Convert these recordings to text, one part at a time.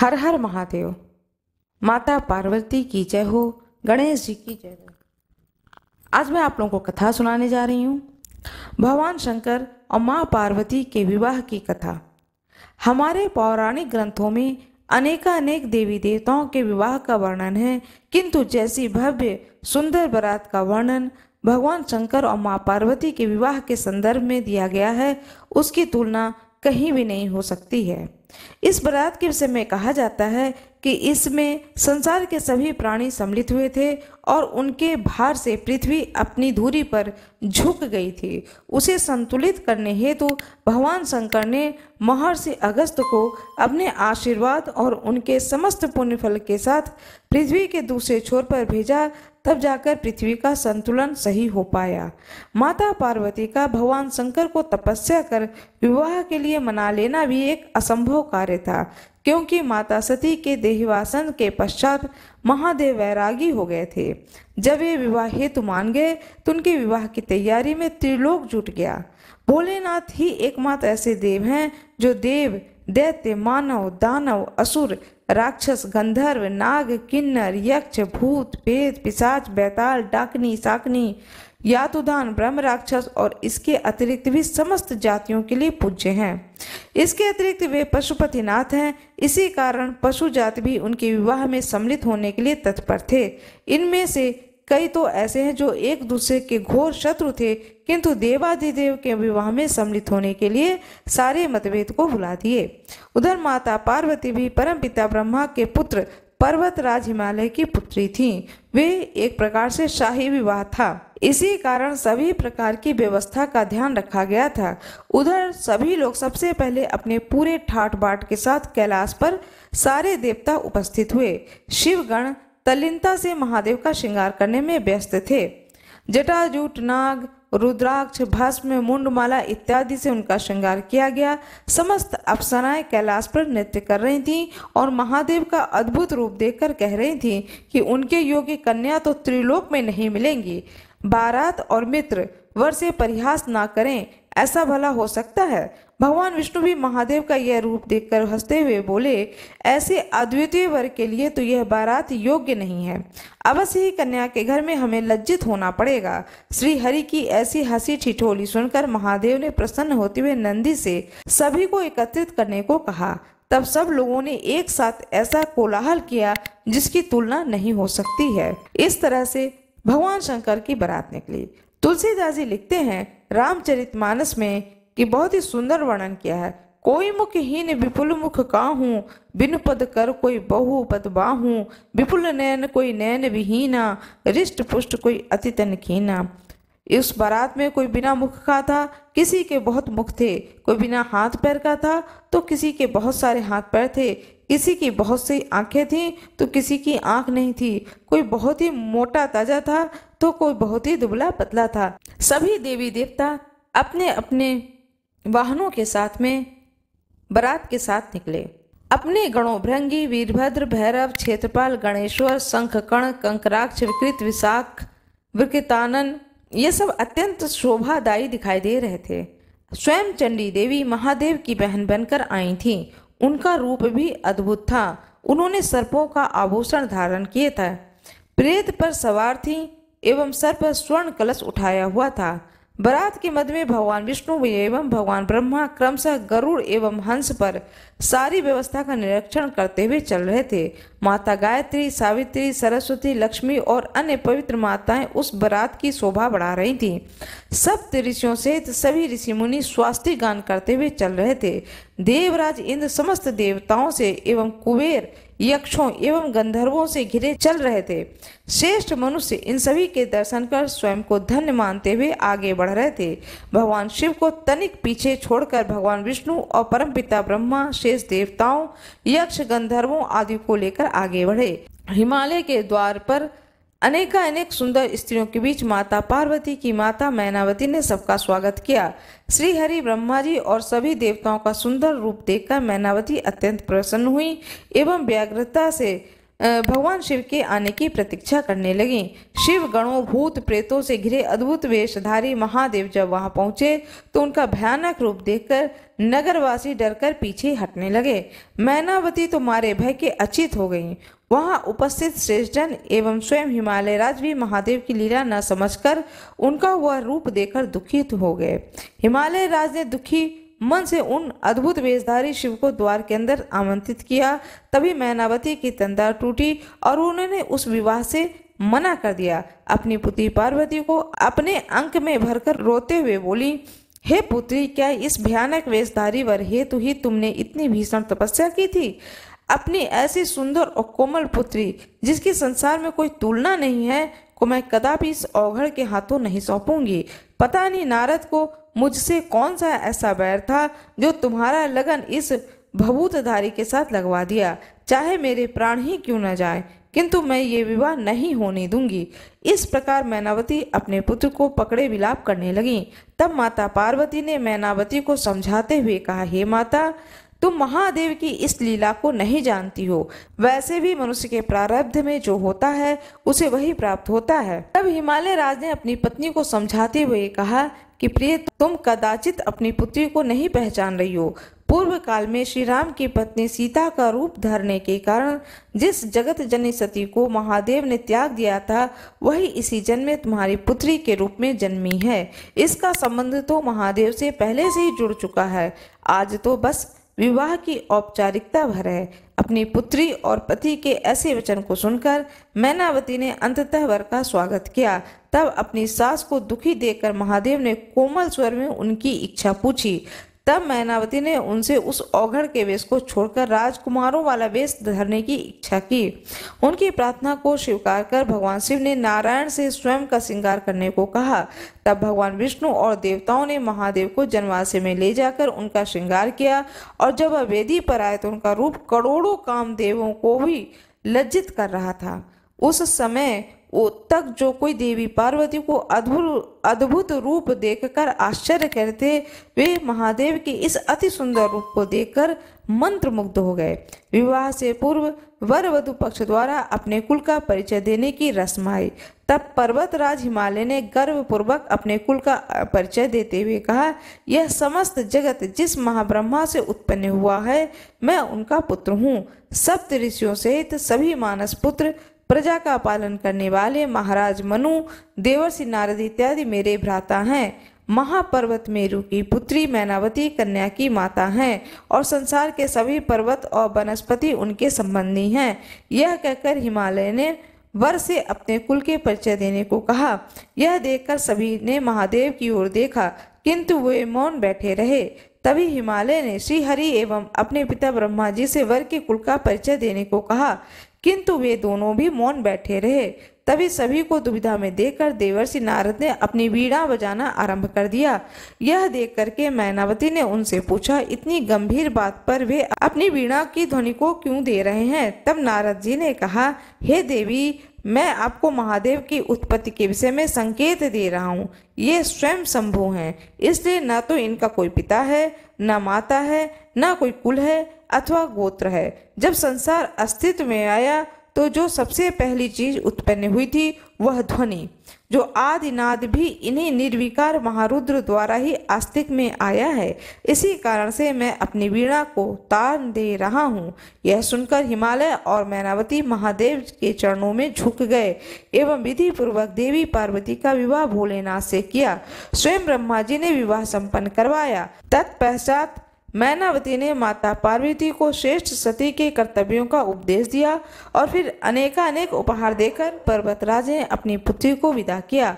हर हर महादेव माता पार्वती की जय हो गणेश जी की जय हो आज मैं आप लोगों को कथा सुनाने जा रही हूँ भगवान शंकर और माँ पार्वती के विवाह की कथा हमारे पौराणिक ग्रंथों में अनेकानेक देवी देवताओं के विवाह का वर्णन है किंतु जैसी भव्य सुंदर बरात का वर्णन भगवान शंकर और माँ पार्वती के विवाह के संदर्भ में दिया गया है उसकी तुलना कहीं भी नहीं हो सकती है इस बरात के विषय में कहा जाता है कि इसमें संसार के सभी प्राणी सम्मिलित हुए थे और उनके भार से पृथ्वी अपनी धूरी पर झुक गई थी उसे संतुलित करने हेतु तो भगवान शंकर ने महर्षि अगस्त को अपने आशीर्वाद और उनके समस्त पुण्यफल के साथ पृथ्वी के दूसरे छोर पर भेजा तब जाकर पृथ्वी का संतुलन सही हो पाया माता पार्वती का भगवान शंकर को तपस्या कर विवाह के लिए मना लेना भी एक असंभव कार्य था क्योंकि माता सती के देहवासन के पश्चात महादेव वैरागी हो गए थे जब ये विवाह हेतु मान गए तो उनके विवाह की तैयारी में त्रिलोक जुट गया भोलेनाथ ही एकमात्र ऐसे देव हैं जो देव दैत्य मानव दानव असुर राक्षस गंधर्व नाग किन्नर यक्ष भूत पेद पिशाच बैताल डाकनी साकनी यातुदान ब्रह्म राक्षस और इसके अतिरिक्त भी समस्त जातियों के लिए पूज्य हैं इसके अतिरिक्त वे पशुपतिनाथ हैं इसी कारण पशु जाति भी उनके विवाह में सम्मिलित होने के लिए तत्पर थे इनमें से कई तो ऐसे हैं जो एक दूसरे के घोर शत्रु थे किंतु देवाधिदेव के विवाह में सम्मिलित होने के लिए सारे मतभेद को भुला दिए उधर माता पार्वती भी परम पिता ब्रह्मा के पुत्र पर्वत राज हिमालय की पुत्री थी वे एक प्रकार से शाही विवाह था इसी कारण सभी प्रकार की व्यवस्था का ध्यान रखा गया था उधर सभी लोग सबसे पहले अपने पूरे ठाट बाट के साथ कैलाश पर सारे देवता उपस्थित हुए शिवगण तल्लीनता से महादेव का श्रृंगार करने में व्यस्त थे जटाजूट नाग रुद्राक्ष भस्म मुंडमाला इत्यादि से उनका श्रृंगार किया गया समस्त अप्सराएं कैलाश पर नृत्य कर रही थीं और महादेव का अद्भुत रूप देखकर कह रही थीं कि उनके योग्य कन्या तो त्रिलोक में नहीं मिलेंगी बारात और मित्र वर से परिहास ना करें ऐसा भला हो सकता है भगवान विष्णु भी महादेव का यह रूप देखकर हंसते हुए बोले ऐसे अद्वितीय वर्ग के लिए तो यह बारात योग्य नहीं है अवश्य ही कन्या के घर में हमें लज्जित होना पड़ेगा श्री हरि की ऐसी हंसी ठिठोली सुनकर महादेव ने प्रसन्न होते हुए नंदी से सभी को एकत्रित करने को कहा तब सब लोगों ने एक साथ ऐसा कोलाहल किया जिसकी तुलना नहीं हो सकती है इस तरह से भगवान शंकर की बारात निकली तुलसीदास जी लिखते हैं रामचरितमानस में कि बहुत ही सुंदर वर्णन किया है कोई मुख मुखहीन विपुल मुख का हूँ बिन पद कर कोई बहु पद बाहू विपुल नयन कोई नयन विहीना रिष्ट पुष्ट कोई अतितन खीना इस बारात में कोई बिना मुख का था किसी के बहुत मुख थे कोई बिना हाथ पैर का था तो किसी के बहुत सारे हाथ पैर थे किसी की बहुत सी आंखें थीं तो किसी की आंख नहीं थी कोई बहुत ही मोटा ताजा था तो कोई बहुत ही दुबला पतला था सभी देवी देवता अपने अपने वाहनों के साथ में बरात के साथ निकले अपने गणों भृंगी वीरभद्र भैरव क्षेत्रपाल गणेश्वर शंख कण कंकराक्ष विकृत विशाख विकृतानन ये सब अत्यंत शोभादायी दिखाई दे रहे थे स्वयं चंडी देवी महादेव की बहन बनकर आई थी उनका रूप भी अद्भुत था उन्होंने सर्पों का आभूषण धारण किया था प्रेत पर सवार थी एवं सर्प स्वर्ण कलश उठाया हुआ था बरात के मध्य में भगवान विष्णु एवं भगवान ब्रह्मा क्रमशः गरुड़ एवं हंस पर सारी व्यवस्था का निरीक्षण करते हुए चल रहे थे माता गायत्री सावित्री सरस्वती लक्ष्मी और अन्य पवित्र माताएं उस बरात की शोभा बढ़ा रही थीं सब ऋषियों सहित सभी ऋषि मुनि स्वास्थ्य गान करते हुए चल रहे थे देवराज इंद्र समस्त देवताओं से एवं कुबेर यक्षों एवं गंधर्वों से घिरे चल रहे थे श्रेष्ठ मनुष्य इन सभी के दर्शन कर स्वयं को धन्य मानते हुए आगे बढ़ रहे थे भगवान शिव को तनिक पीछे छोड़कर भगवान विष्णु और परमपिता ब्रह्मा शेष देवताओं यक्ष गंधर्वों आदि को लेकर आगे बढ़े हिमालय के द्वार पर अनेका अनेक सुंदर स्त्रियों के बीच माता पार्वती की माता मैनावती ने सबका स्वागत किया श्री हरि ब्रह्मा जी और सभी देवताओं का सुंदर रूप देखकर मैनावती अत्यंत प्रसन्न हुई एवं व्याग्रता से भगवान शिव के आने की प्रतीक्षा करने लगी शिव गणों भूत प्रेतों से घिरे अद्भुत वेशधारी महादेव जब वहां पहुंचे तो उनका भयानक रूप देखकर नगरवासी डरकर पीछे हटने लगे मैनावती तो मारे भय के अचित हो गई वहां उपस्थित श्रेष्ठन एवं स्वयं हिमालय राज भी महादेव की लीला न समझकर उनका वह रूप देखकर दुखित हो गए हिमालय राज ने दुखी मन से उन अद्भुत वेशधारी शिव को द्वार के अंदर आमंत्रित किया तभी मैनावती की तंदा टूटी और उन्होंने उस विवाह से मना कर दिया अपनी पुत्री पार्वती को अपने अंक में भरकर रोते हुए बोली हे पुत्री क्या इस भयानक वेशधारी वर हेतु ही तुमने इतनी भीषण तपस्या की थी अपनी ऐसी सुंदर और कोमल पुत्री जिसकी संसार में कोई तुलना नहीं है को मैं कदापि इस औघड़ के हाथों नहीं सौंपूंगी पता नहीं नारद को मुझसे कौन सा ऐसा बैर था जो तुम्हारा लगन इस भभूतधारी के साथ लगवा दिया चाहे मेरे प्राण ही क्यों न जाए किंतु मैं ये विवाह नहीं होने दूंगी इस प्रकार मैनावती अपने पुत्र को पकड़े विलाप करने लगी तब माता पार्वती ने मैनावती को समझाते हुए कहा हे माता तुम महादेव की इस लीला को नहीं जानती हो वैसे भी मनुष्य के प्रारब्ध में जो होता है उसे वही प्राप्त होता है तब हिमालय राज ने अपनी पत्नी को समझाते हुए कहा कि प्रिय तुम कदाचित अपनी पुत्री को नहीं पहचान रही हो पूर्व काल में श्री राम की पत्नी सीता का रूप धरने के कारण जिस जगत जनी सती को महादेव ने त्याग दिया था वही इसी जन्म में तुम्हारी पुत्री के रूप में जन्मी है इसका संबंध तो महादेव से पहले से ही जुड़ चुका है आज तो बस विवाह की औपचारिकता भर है अपनी पुत्री और पति के ऐसे वचन को सुनकर मैनावती ने अंततः वर का स्वागत किया तब अपनी सास को दुखी देखकर महादेव ने कोमल स्वर में उनकी इच्छा पूछी तब मैनावती ने उनसे उस औघड़ के वेश को छोड़कर राजकुमारों वाला वेश धरने की इच्छा की उनकी प्रार्थना को स्वीकार कर भगवान शिव ने नारायण से स्वयं का श्रृंगार करने को कहा तब भगवान विष्णु और देवताओं ने महादेव को जनवासे में ले जाकर उनका श्रृंगार किया और जब वह वेदी पर आए तो उनका रूप करोड़ों कामदेवों को भी लज्जित कर रहा था उस समय तक जो कोई देवी पार्वती को अद्भुत अद्भुत रूप देखकर आश्चर्य करते वे महादेव के इस अति सुंदर रूप को देखकर मंत्र मुग्ध हो गए विवाह से पूर्व वर वधु पक्ष द्वारा अपने कुल का परिचय देने की रस्म आई तब पर्वतराज हिमालय ने गर्वपूर्वक अपने कुल का परिचय देते हुए कहा यह समस्त जगत जिस महाब्रह्मा से उत्पन्न हुआ है मैं उनका पुत्र हूँ सप्त ऋषियों सहित सभी मानस पुत्र प्रजा का पालन करने वाले महाराज मनु देवर्षि नारद इत्यादि मेरे भ्राता हैं महापर्वत मेरु की पुत्री मैनावती कन्या की माता हैं और संसार के सभी पर्वत और वनस्पति उनके संबंधी हैं यह कहकर हिमालय ने वर से अपने कुल के परिचय देने को कहा यह देखकर सभी ने महादेव की ओर देखा किंतु वे मौन बैठे रहे तभी हिमालय ने श्री हरि एवं अपने पिता ब्रह्मा जी से वर के कुल का परिचय देने को कहा किंतु वे दोनों भी मौन बैठे रहे तभी सभी को दुविधा में देखकर देवर्षि नारद ने अपनी वीणा बजाना आरंभ कर दिया यह देख करके मैनावती ने उनसे पूछा इतनी गंभीर बात पर वे अपनी वीणा की ध्वनि को क्यों दे रहे हैं तब नारद जी ने कहा हे देवी मैं आपको महादेव की उत्पत्ति के विषय में संकेत दे रहा हूँ ये स्वयं शंभु हैं इसलिए ना तो इनका कोई पिता है ना माता है ना कोई कुल है अथवा गोत्र है जब संसार अस्तित्व में आया तो जो सबसे पहली चीज उत्पन्न हुई थी वह ध्वनि जो आदिनाद भी इन्हीं निर्विकार महारुद्र द्वारा ही आस्तिक में आया है इसी कारण से मैं अपनी वीणा को तान दे रहा हूँ यह सुनकर हिमालय और मैनावती महादेव के चरणों में झुक गए एवं विधि पूर्वक देवी पार्वती का विवाह भोलेनाथ से किया स्वयं ब्रह्मा जी ने विवाह संपन्न करवाया तत्पश्चात मैनावती ने माता पार्वती को श्रेष्ठ सती के कर्तव्यों का उपदेश दिया और फिर अनेकानेक उपहार देकर पर्वतराज ने अपनी पुत्री को विदा किया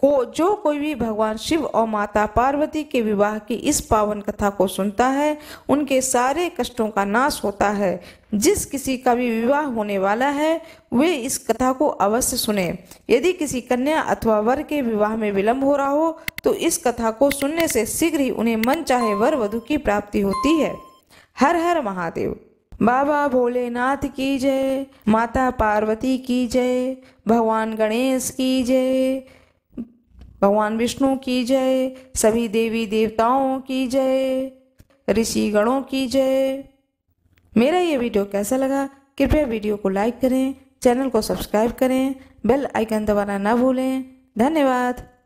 को जो कोई भी भगवान शिव और माता पार्वती के विवाह की इस पावन कथा को सुनता है उनके सारे कष्टों का नाश होता है जिस किसी का भी विवाह होने वाला है वे इस कथा को अवश्य सुने यदि किसी कन्या अथवा वर के विवाह में विलंब हो रहा हो तो इस कथा को सुनने से शीघ्र ही उन्हें मन चाहे वर वधु की प्राप्ति होती है हर हर महादेव बाबा भोलेनाथ की जय माता पार्वती की जय भगवान गणेश की जय भगवान विष्णु की जय सभी देवी देवताओं की जय ऋषि गणों की जय मेरा ये वीडियो कैसा लगा कृपया वीडियो को लाइक करें चैनल को सब्सक्राइब करें बेल आइकन दबाना ना भूलें धन्यवाद